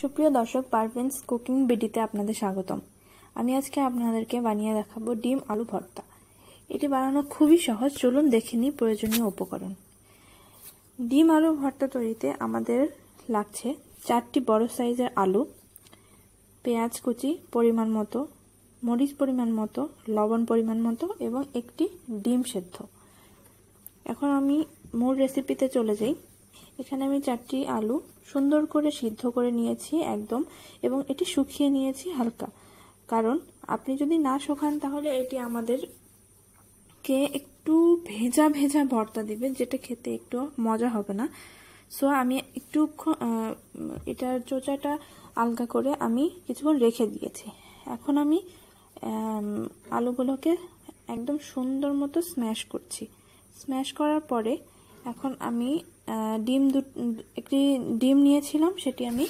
সুপ্রিয় দর্শক পারভেন্স কুকিং বিডিতে আপনাদের স্বাগতম আমি আজকে আপনাদেরকে বানিয়ে দেখাবো ডিম আলু ভর্তা এটি বানানো খুবই সহজ চলুন দেখে নিই প্রয়োজনীয় উপকরণ ডিম আলু ভর্তা তৈরিতে আমাদের লাগছে চারটি বড় সাইজের আলু পেঁয়াজ কুচি পরিমাণ মতো মরিচ পরিমাণ মতো লবণ পরিমাণ মতো এবং একটি ডিম সেদ্ধ এখন আমি মূল রেসিপিতে চলে যাই এখানে আমি চারটি আলু সুন্দর করে সিদ্ধ করে নিয়েছি একদম এবং এটি শুকিয়ে নিয়েছি হালকা কারণ আপনি যদি না শুকান তাহলে এটি আমাদেরকে একটু ভেজা ভেজা ভর্তা দিবে যেটা খেতে একটু মজা হবে না সো আমি একটু এটার চোচাটা আলগা করে আমি কিছুক্ষণ রেখে দিয়েছি এখন আমি আলুগুলোকে একদম সুন্দর মতো স্ম্যাশ করছি স্ম্যাশ করার পরে এখন আমি ডিম দু একটি ডিম নিয়েছিলাম সেটি আমি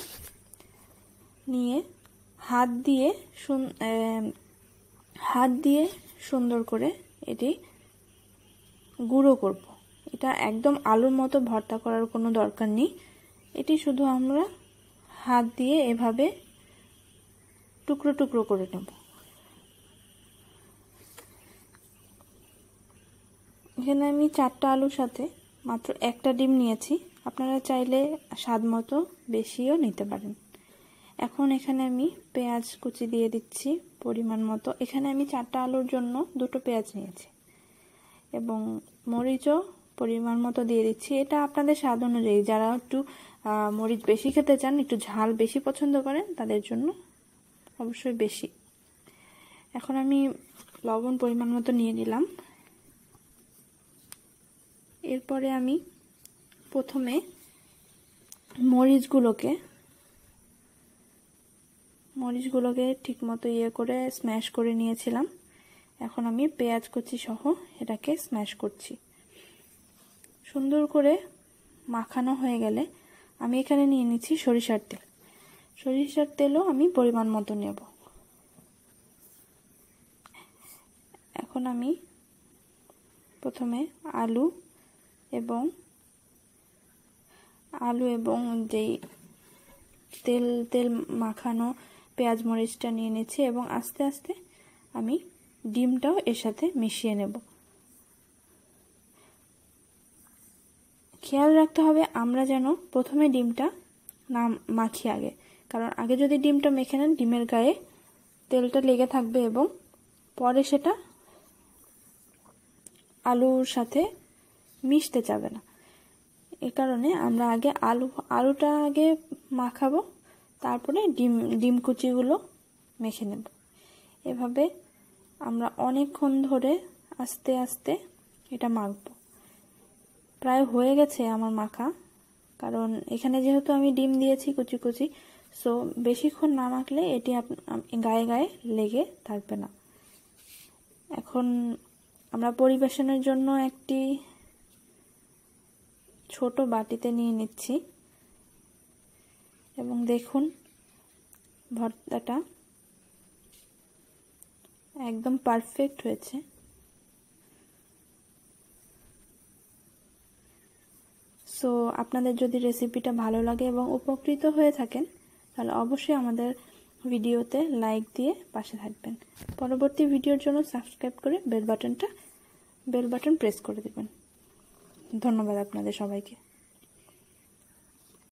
নিয়ে হাত দিয়ে হাত দিয়ে সুন্দর করে এটি গুঁড়ো করব। এটা একদম আলুর মতো ভর্তা করার কোনো দরকার নেই এটি শুধু আমরা হাত দিয়ে এভাবে টুকরো টুকরো করে নেব এখানে আমি চারটা আলুর সাথে মাত্র একটা ডিম নিয়েছি আপনারা চাইলে স্বাদ মতো বেশিও নিতে পারেন এখন এখানে আমি পেঁয়াজ কুচি দিয়ে দিচ্ছি পরিমাণ মতো এখানে আমি চারটা আলুর জন্য দুটো পেঁয়াজ নিয়েছি এবং মরিচও পরিমাণ মতো দিয়ে দিচ্ছি এটা আপনাদের স্বাদ অনুযায়ী যারা একটু মরিচ বেশি খেতে চান একটু ঝাল বেশি পছন্দ করেন তাদের জন্য অবশ্যই বেশি এখন আমি লবণ পরিমাণ মতো নিয়ে নিলাম এরপরে আমি প্রথমে মরিচগুলোকে মরিচগুলোকে ঠিকমতো ইয়ে করে স্ম্যাশ করে নিয়েছিলাম এখন আমি পেঁয়াজ কচি সহ এটাকে স্ম্যাশ করছি সুন্দর করে মাখানো হয়ে গেলে আমি এখানে নিয়ে নিচ্ছি সরিষার তেল সরিষার তেলও আমি পরিমাণ মতো নেব এখন আমি প্রথমে আলু এবং আলু এবং যেই তেল তেল মাখানো পেঁয়াজ মরিচটা নিয়ে নিচ্ছি এবং আস্তে আস্তে আমি ডিমটাও এর সাথে মিশিয়ে নেব খেয়াল রাখতে হবে আমরা যেন প্রথমে ডিমটা না মাখি আগে কারণ আগে যদি ডিমটা মেখে নেন ডিমের গায়ে তেলটা লেগে থাকবে এবং পরে সেটা আলুর সাথে মিশতে যাবে না এ কারণে আমরা আগে আলু আলুটা আগে মাখাবো তারপরে ডিম ডিম কুচিগুলো মেখে নেব এভাবে আমরা অনেকক্ষণ ধরে আস্তে আস্তে এটা মাখবো প্রায় হয়ে গেছে আমার মাখা কারণ এখানে যেহেতু আমি ডিম দিয়েছি কুচি কুচি সো বেশিক্ষণ না মাখলে এটি গায়ে গায়ে লেগে থাকবে না এখন আমরা পরিবেশনের জন্য একটি ছোট বাটিতে নিয়ে নিচ্ছি এবং দেখুন ভর্তাটা একদম পারফেক্ট হয়েছে সো আপনাদের যদি রেসিপিটা ভালো লাগে এবং উপকৃত হয়ে থাকেন তাহলে অবশ্যই আমাদের ভিডিওতে লাইক দিয়ে পাশে থাকবেন পরবর্তী ভিডিওর জন্য সাবস্ক্রাইব করে বেল বাটনটা বেল বাটন প্রেস করে দেবেন ধন্যবাদ আপনাদের সবাইকে